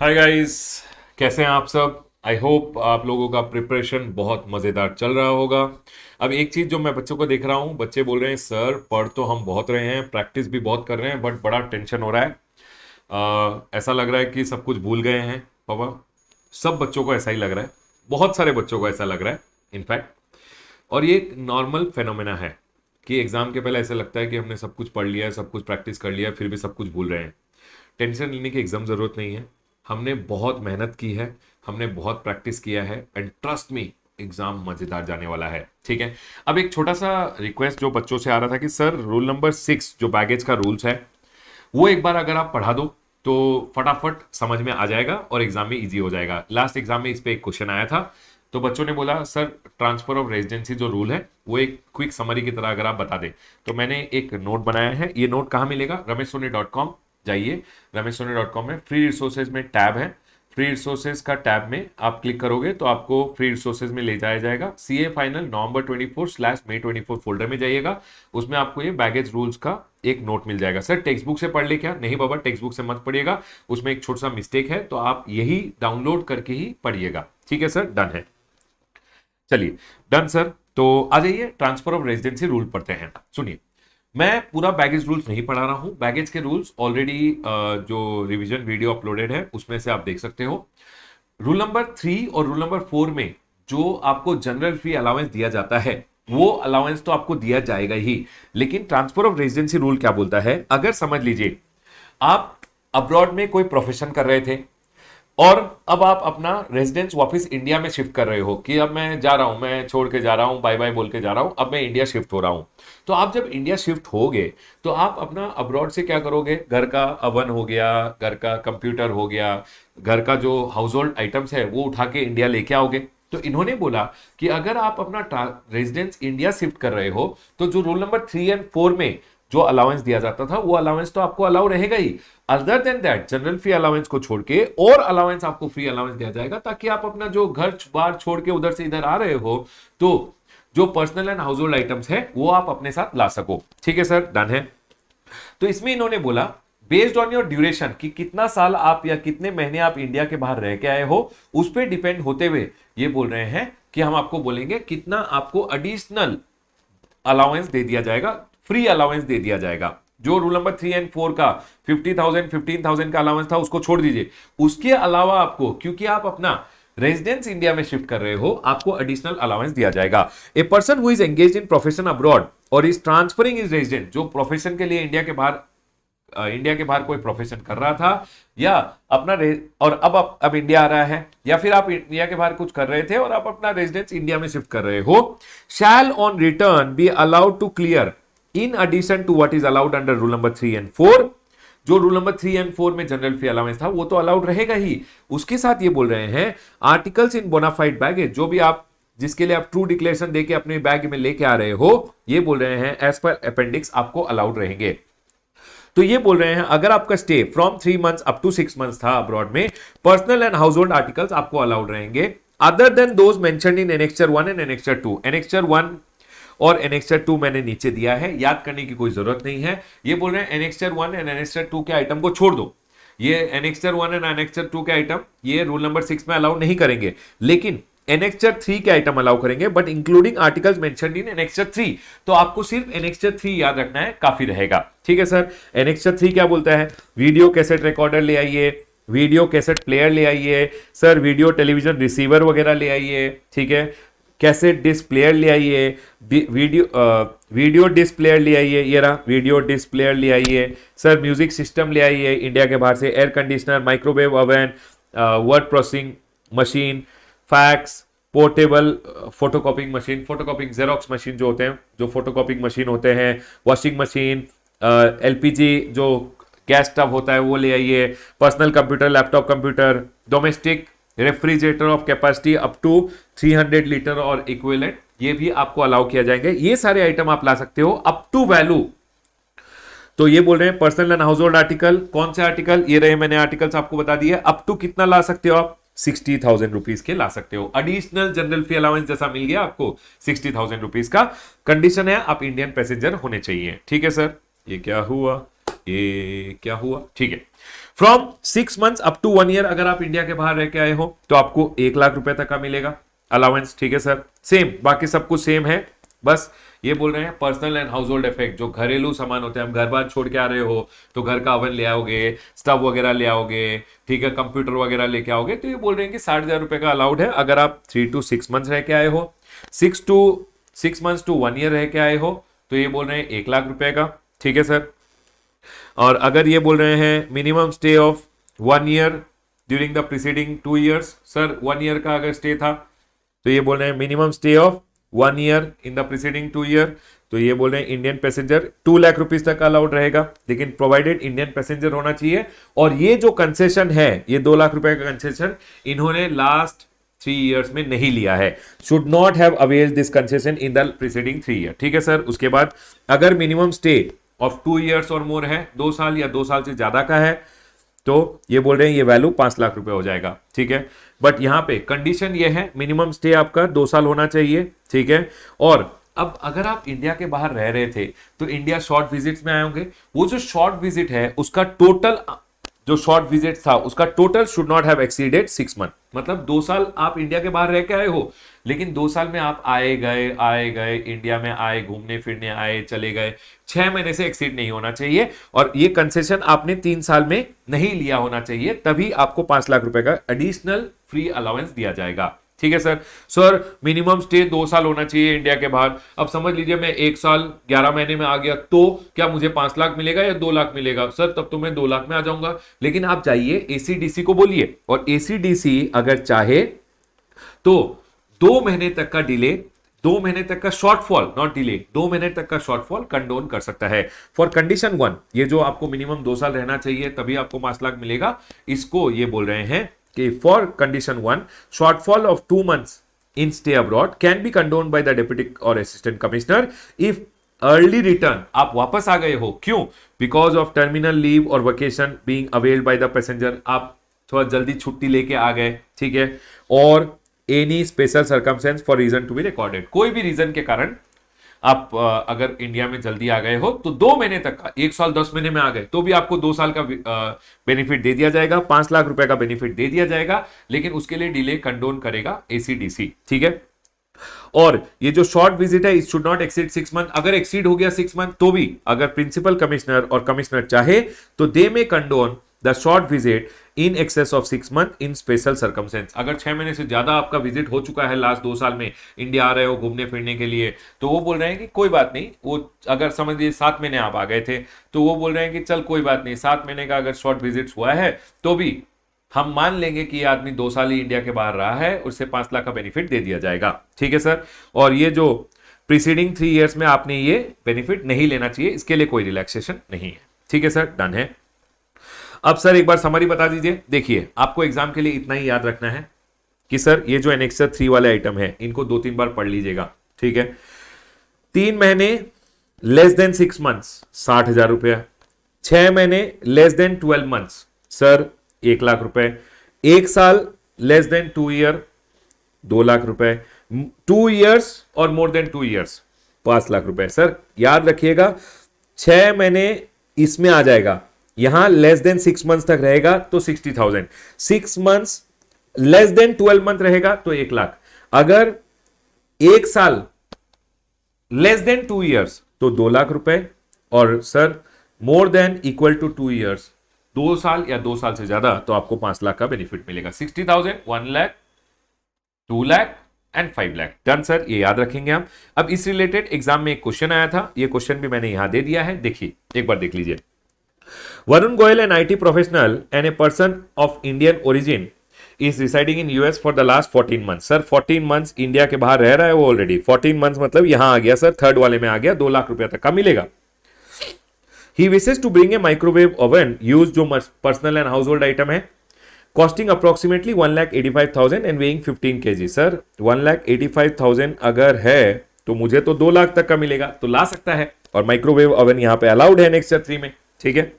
hi guys कैसे हैं आप सब आई होप आप लोगों का प्रिपरेशन बहुत मज़ेदार चल रहा होगा अब एक चीज़ जो मैं बच्चों को देख रहा हूँ बच्चे बोल रहे हैं सर पढ़ तो हम बहुत रहे हैं प्रैक्टिस भी बहुत कर रहे हैं बट बड़ा टेंशन हो रहा है आ, ऐसा लग रहा है कि सब कुछ भूल गए हैं पापा सब बच्चों को ऐसा ही लग रहा है बहुत सारे बच्चों को ऐसा लग रहा है इनफैक्ट और ये एक नॉर्मल फेनोमेना है कि एग्ज़ाम के पहले ऐसा लगता है कि हमने सब कुछ पढ़ लिया है सब कुछ प्रैक्टिस कर लिया है फिर भी सब कुछ भूल रहे हैं टेंशन लेने की एग्ज़ाम ज़रूरत नहीं है हमने बहुत मेहनत की है हमने बहुत प्रैक्टिस किया है एंड ट्रस्ट मी एग्जाम मजेदार जाने वाला है ठीक है अब एक छोटा सा रिक्वेस्ट जो बच्चों से आ रहा था कि सर रूल नंबर सिक्स जो बैगेज का रूल्स है वो एक बार अगर आप पढ़ा दो तो फटाफट समझ में आ जाएगा और एग्जाम में इजी हो जाएगा लास्ट एग्जाम में इस पर एक क्वेश्चन आया था तो बच्चों ने बोला सर ट्रांसफर ऑफ रेजिडेंसी जो रूल है वो एक क्विक समरी की तरह अगर आप बता दें तो मैंने एक नोट बनाया है ये नोट कहाँ मिलेगा रमेश सोनी डॉट कॉम जाइए रमेश सोनी डॉट कॉम में फ्री रिसोर्सेज में टैब है फ्री रिसोर्सेज का टैब में आप क्लिक करोगे तो आपको फ्री रिसोर्सेज में ले जाया जाएगा C A final November twenty four slash May twenty four folder में जाइएगा उसमें आपको ये बैगेज रूल्स का एक नोट मिल जाएगा सर टेक्स्ट बुक से पढ़ ले क्या नहीं बाबा टेक्स्ट बुक से मत पढ़िएगा उसमें एक छोटा सा मिस्टेक है तो आप यही डाउनलोड करके ही पढ़िएगा ठीक है सर डन है चलिए डन सर तो आ जाइए ट्रांसफर ऑफ रेजिडेंसी रूल पढ़ते हैं सुनिए मैं पूरा बैगेज रूल्स नहीं पढ़ा रहा हूँ बैगेज के रूल्स ऑलरेडी जो रिविजन वीडियो अपलोडेड है उसमें से आप देख सकते हो रूल नंबर थ्री और रूल नंबर फोर में जो आपको जनरल फी अलाउंस दिया जाता है वो अलाउंस तो आपको दिया जाएगा ही लेकिन ट्रांसफर ऑफ रेजिडेंसी रूल क्या बोलता है अगर समझ लीजिए आप अब्रॉड में कोई प्रोफेशन कर रहे थे और अब आप अपना रेजिडेंस वापस इंडिया में शिफ्ट कर रहे हो कि अब मैं जा रहा हूं मैं छोड़ के जा रहा हूं बाय बाय बोल के जा रहा हूं अब मैं इंडिया शिफ्ट हो रहा हूँ तो आप जब इंडिया शिफ्ट हो गए तो आप अपना अब्रॉड से क्या करोगे घर का अवन हो गया घर का कंप्यूटर हो गया घर का जो हाउस होल्ड आइटम्स है वो उठा के इंडिया लेके आओगे तो इन्होंने बोला कि अगर आप अपना रेजिडेंस इंडिया शिफ्ट कर रहे हो तो जो rule number three and four में जो अलाउंस दिया जाता था वो अलाउंस तो आपको अलाउ रहेगा ही other than that general free allowance को छोड़ के और अलाउंस आपको फ्री अलाउंस दिया जाएगा ताकि आप अपना जो घर बार छोड़ के उधर से इधर आ रहे हो तो जो personal and household items है वो आप अपने साथ ला सको ठीक है सर डन है तो इसमें इन्होंने बोला बेस्ड ऑन योर ड्यूरेशन कि कितना साल आप या कितने महीने आप इंडिया के बाहर रह के आए हो उस पर डिपेंड होते हुए ये बोल रहे हैं कि हम आपको बोलेंगे कितना आपको एडिशनल अलाउंस दे दिया जाएगा फ्री अलाउंस दे दिया जाएगा जो rule number three and four का फिफ्टी थाउजेंड फिफ्टीन थाउजेंड का अलाउंस था उसको छोड़ दीजिए उसके अलावा आपको क्योंकि आप अपना रेजिडेंस इंडिया में शिफ्ट कर रहे हो आपको एडिशनल अलाउंस दिया जाएगा a person who is engage in profession abroad और इज ट्रांसफरिंग इज रेजिडेंट जो प्रोफेशन के लिए इंडिया के बाहर इंडिया के बाहर कोई प्रोफेशन कर रहा था या अपना और अब अब, अब इंडिया आ रहा है या फिर आप इंडिया के बाहर कुछ कर रहे थे और आप अपना रेजिडेंस इंडिया में शिफ्ट कर रहे हो shall on return be allowed to clear in addition to what is allowed under rule number three and four जो rule number three and four में जनरल फी अलाउंस था वो तो अलाउड रहेगा ही उसके साथ ये बोल रहे हैं आर्टिकल्स इन बोनाफाइड बैगेज जो भी आप जिसके लिए आप ट्रू डिक्लेरेशन देके अपने बैग में लेके आ रहे हो ये बोल रहे हैं एज पर अपेंडिक्स आपको अलाउड रहेंगे तो ये बोल रहे हैं अगर आपका stay from three months up to six months था अब्रॉड में personal and household articles आपको अलाउड रहेंगे other than those mention in annexure one and annexure two annexure one और एनेक्स्टर टू मैंने नीचे दिया है याद करने की कोई जरूरत नहीं है ये बोल रहे हैं annexure one and annexure two के आइटम को छोड़ दो ये annexure one and annexure two के आइटम ये रूल नंबर सिक्स में अलाउ नहीं करेंगे लेकिन एनेक्स्चर थ्री के आइटम अलाउ करेंगे but including article mention in annexure three तो आपको सिर्फ एनएक्सर थ्री याद रखना है काफी रहेगा ठीक है सर एनेक्स्चर थ्री क्या बोलता है वीडियो कैसेट रिकॉर्डर ले आइए वीडियो कैसेट प्लेयर ले आइए सर वीडियो टेलीविजन रिसीवर वगैरह ले आइए ठीक है कैसेट डिस्प्लेयर ले आइए वीडियो आ, वीडियो डिस्प्लेयर ले आइए ये रहा वीडियो डिस्प्लेयर ले आइए सर म्यूजिक सिस्टम ले आइए इंडिया के बाहर से air conditioner microwave oven word processing machine fax portable photocopying machine photocopying xerox machine जो होते हैं जो फोटोकॉपिंग मशीन होते हैं वॉशिंग मशीन एलपीजी जो गैस स्टव होता है वो ले आइए personal computer laptop computer domestic refrigerator of capacity up to 300 litre और इक्वेलेंट ये भी आपको अलाउ किया जाएंगे ये सारे आइटम आप ला सकते हो अप टू वैल्यू तो ये बोल रहे हैं personal and household article कौन से आर्टिकल ये रहे मैंने आर्टिकल्स आपको बता दिए अप टू कितना ला सकते हो आप सिक्सटी थाउजेंड रुपीज के ला सकते हो एडिशनल जनरल फी अलाउंस जैसा मिल गया आपको सिक्सटी थाउजेंड रुपीज का कंडीशन है आप इंडियन पैसेंजर होने चाहिए ठीक है सर ये क्या हुआ ये क्या हुआ ठीक है from six month up to one year अगर आप इंडिया के बाहर रह के आए हो तो आपको एक लाख रुपए तक का मिलेगा अलाउंस ठीक है सर सेम बाकी सब कुछ सेम है बस ये बोल रहे हैं personal and household effect जो घरेलू सामान होते हैं हम घर बार छोड़ के आ रहे हो तो घर का अवन ले आओगे स्टव वगैरह ले आओगे ठीक है कंप्यूटर वगैरह लेके आओगे तो ये बोल रहे हैं कि साठ हजार रुपए का अलाउड है अगर आप थ्री टू सिक्स मंथ रह के आए हो six to six month to one year रह के आए हो तो ये बोल रहे हैं एक लाख रुपए का ठीक है सर और अगर ये बोल रहे हैं minimum stay of one year during the preceding two years sir one year का अगर स्टे था तो ये बोल रहे हैं minimum stay of one year in the preceding two year तो ये बोल रहे हैं Indian passenger two lakh rupees तक अलाउड रहेगा लेकिन प्रोवाइडेड इंडियन पैसेंजर होना चाहिए और ये जो कंसेशन है ये दो लाख रुपए का कंसेशन इन्होंने लास्ट थ्री ईयर्स में नहीं लिया है should not have avail this concession in the preceding three year ठीक है सर उसके बाद अगर minimum stay of two years और मोर है दो साल या दो साल से ज़्यादा का है तो ये बोल रहे हैं ये वैल्यू पांच लाख रुपए हो जाएगा ठीक है बट यहां पे कंडीशन ये है मिनिमम स्टे आपका दो साल होना चाहिए ठीक है और अब अगर आप इंडिया के बाहर रह रहे थे तो इंडिया शॉर्ट विजिट में आए होंगे वो जो शॉर्ट विजिट है उसका टोटल जो शॉर्ट विजिट था उसका total should not have exceeded six month मतलब दो साल आप इंडिया के बाहर रह के आए हो लेकिन दो साल में आप आए गए आए गए इंडिया में आए घूमने फिरने आए चले गए छह महीने से एक्सीड नहीं होना चाहिए और ये कंसेशन आपने तीन साल में नहीं लिया होना चाहिए तभी आपको पांच लाख रुपए का एडिशनल फ्री अलाउंस दिया जाएगा ठीक है सर सर मिनिमम स्टे दो साल होना चाहिए इंडिया के बाहर अब समझ लीजिए मैं एक साल ग्यारह महीने में आ गया तो क्या मुझे पांच लाख मिलेगा या दो लाख मिलेगा सर तब तो मैं दो लाख में आ जाऊंगा लेकिन आप जाइए एसीडीसी को बोलिए और एसीडीसी अगर चाहे तो दो महीने तक का डिले दो महीने तक का शॉर्टफॉल नॉट डिले दो महीने तक का शॉर्टफॉल कंडोन कर सकता है फॉर कंडीशन वन ये जो आपको मिनिमम दो साल रहना चाहिए तभी आपको पांच लाख मिलेगा इसको ये बोल रहे हैं कि for condition one shortfall of two months in stay abroad can be condone by the deputy और assistant commissioner if early return आप वापस आ गए हो क्यों बिकॉज ऑफ टर्मिनल लीव और vacation being availed by the passenger आप थोड़ा जल्दी छुट्टी लेके आ गए ठीक है और any special circumstance for reason to be recorded कोई भी रीजन के कारण आप अगर इंडिया में जल्दी आ गए हो तो दो महीने तक का एक साल दस महीने में आ गए तो भी आपको दो साल का बेनिफिट दे दिया जाएगा पांच लाख रुपए का बेनिफिट दे दिया जाएगा लेकिन उसके लिए डिले कंडोन करेगा एसीडीसी ठीक है और ये जो शॉर्ट विजिट है it should not exceed six month अगर एक्सीड हो गया सिक्स मंथ तो भी अगर प्रिंसिपल कमिश्नर और कमिश्नर चाहे तो they may condone the short visit in excess of six month in special circumstance अगर छह महीने से ज्यादा आपका विजिट हो चुका है लास्ट दो साल में इंडिया आ रहे हो घूमने फिरने के लिए तो वो बोल रहे हैं कि कोई बात नहीं वो अगर समझ लीजिए सात महीने आप आ गए थे तो वो बोल रहे हैं कि चल कोई बात नहीं सात महीने का अगर शॉर्ट विजिट हुआ है तो भी हम मान लेंगे कि ये आदमी दो साल ही इंडिया के बाहर रहा है उससे पांच लाख का बेनिफिट दे दिया जाएगा ठीक है सर और ये जो प्रीसीडिंग थ्री ईयर्स में आपने ये बेनिफिट नहीं लेना चाहिए इसके लिए कोई रिलैक्सेशन नहीं है ठीक है सर डन है अब सर एक बार समरी बता दीजिए देखिए आपको एग्जाम के लिए इतना ही याद रखना है कि सर ये जो एनेक्सर थ्री वाले आइटम है इनको दो तीन बार पढ़ लीजिएगा ठीक है तीन महीने लेस देन सिक्स मंथ्स साठ हजार रुपया छह महीने less than twelve months sir एक लाख रुपए एक साल लेस देन टू ईयर दो लाख रुपए टू ईयर्स और मोर देन टू ईयर्स पांच लाख रुपए सर याद रखिएगा छह महीने इसमें आ जाएगा यहां लेस देन सिक्स मंथ तक रहेगा तो sixty thousand six month less than twelve month रहेगा तो एक लाख अगर एक साल लेस देन टू ईयर्स तो दो लाख रुपए और sir more than equal to two years दो साल या दो साल से ज्यादा तो आपको पांच लाख का बेनिफिट मिलेगा sixty thousand one lakh two lakh and five lakh done sir ये याद रखेंगे हम अब इस रिलेटेड एग्जाम में एक क्वेश्चन आया था ये क्वेश्चन भी मैंने यहां दे दिया है देखिए एक बार देख लीजिए Varun Goyal, an IT professional and a person of Indian origin is residing in US for the last fourteen month sir fourteen months India के बाहर रह रहा है वो ऑलरेडी फोर्टीन मंथ्स मतलब यहां आ गया सर थर्ड वाले में आ गया दो लाख रुपया तक का मिलेगा he wishes to bring a microwave oven used जो personal and household item है costing approximately one lakh eighty five thousand and weighing fifteen K G sir one lakh eighty five thousand अगर है तो मुझे तो दो लाख तक का मिलेगा तो ला सकता है और माइक्रोवेव ओवन यहाँ पे अलाउड है नेक्स्ट थ्री में ठीक है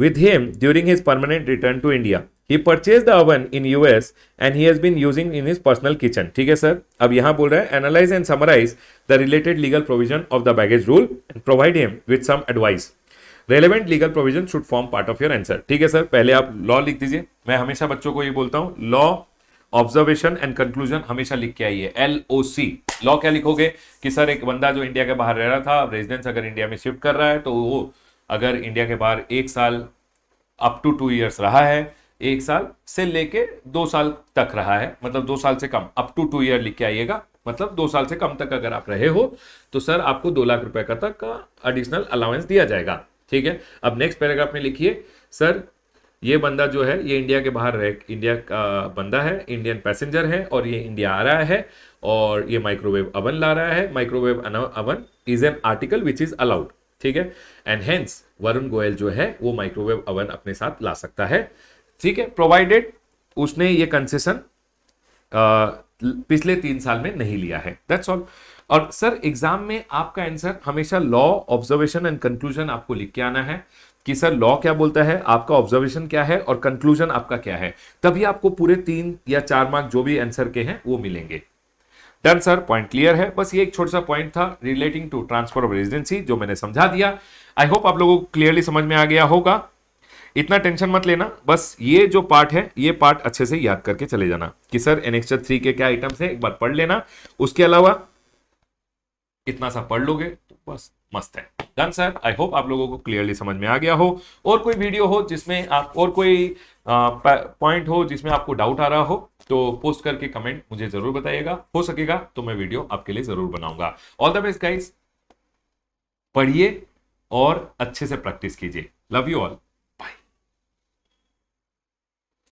with him during his permanent return to India he purchase the oven in US and he has been using in his personal kitchen ठीक है सर अब यहां बोल रहे हैं analyse and summarise the related legal provision of the baggage rule and provide him with some advice relevant legal provision should form part of your answer ठीक है sir पहले आप लॉ लिख दीजिए मैं हमेशा बच्चों को ये बोलता हूँ लॉ ऑब्जर्वेशन एंड कंक्लूजन हमेशा लिख के आइए एल ओ सी लॉ क्या लिखोगे कि सर एक बंदा जो इंडिया के बाहर रह रहा था रेजिडेंस अगर इंडिया में शिफ्ट कर रहा है तो वो अगर इंडिया के बाहर एक साल अप टू टू ईयर्स रहा है एक साल से लेके दो साल तक रहा है मतलब दो साल से कम अप टू टू ईयर लिख के आइएगा मतलब दो साल से कम तक अगर आप रहे हो तो सर आपको दो लाख रुपए का तक का एडिशनल अलाउंस दिया जाएगा ठीक है अब नेक्स्ट पैराग्राफ में लिखिए सर ये बंदा जो है ये इंडिया के बाहर रह इंडिया का बंदा है इंडियन पैसेंजर है और ये इंडिया आ रहा है और ये माइक्रोवेव अवन ला रहा है microwave oven is an article which is allowed ठीक है एंड हेंस वरुण गोयल जो है वो माइक्रोवेव अवन अपने साथ ला सकता है ठीक है प्रोवाइडेड उसने ये कंसेशन पिछले तीन साल में नहीं लिया है दैट्स ऑल और सर एग्जाम में आपका आंसर हमेशा लॉ ऑब्जर्वेशन एंड कंक्लूजन आपको लिख के आना है कि सर लॉ क्या बोलता है आपका ऑब्जर्वेशन क्या है और कंक्लूजन आपका क्या है तभी आपको पूरे तीन या चार मार्क जो भी आंसर के हैं वो मिलेंगे डन सर पॉइंट क्लियर है बस ये एक छोटा सा पॉइंट था relating to transfer of residency जो मैंने समझा दिया आई होप आप लोगों को क्लियरली समझ में आ गया होगा इतना टेंशन मत लेना बस ये जो पार्ट है ये पार्ट अच्छे से याद करके चले जाना कि सर एनेक्चर थ्री के क्या आइटम्स है एक बार पढ़ लेना उसके अलावा इतना सा पढ़ लोगे तो बस मस्त है डन सर आई होप आप लोगों को क्लियरली समझ में आ गया हो और कोई वीडियो हो जिसमें आप और कोई पॉइंट हो जिसमें आपको डाउट आ रहा हो तो पोस्ट करके कमेंट मुझे जरूर बताइएगा हो सकेगा तो मैं वीडियो आपके लिए जरूर बनाऊंगा ऑल द बेस्ट गाइस पढ़िए और अच्छे से प्रैक्टिस कीजिए लव यू ऑल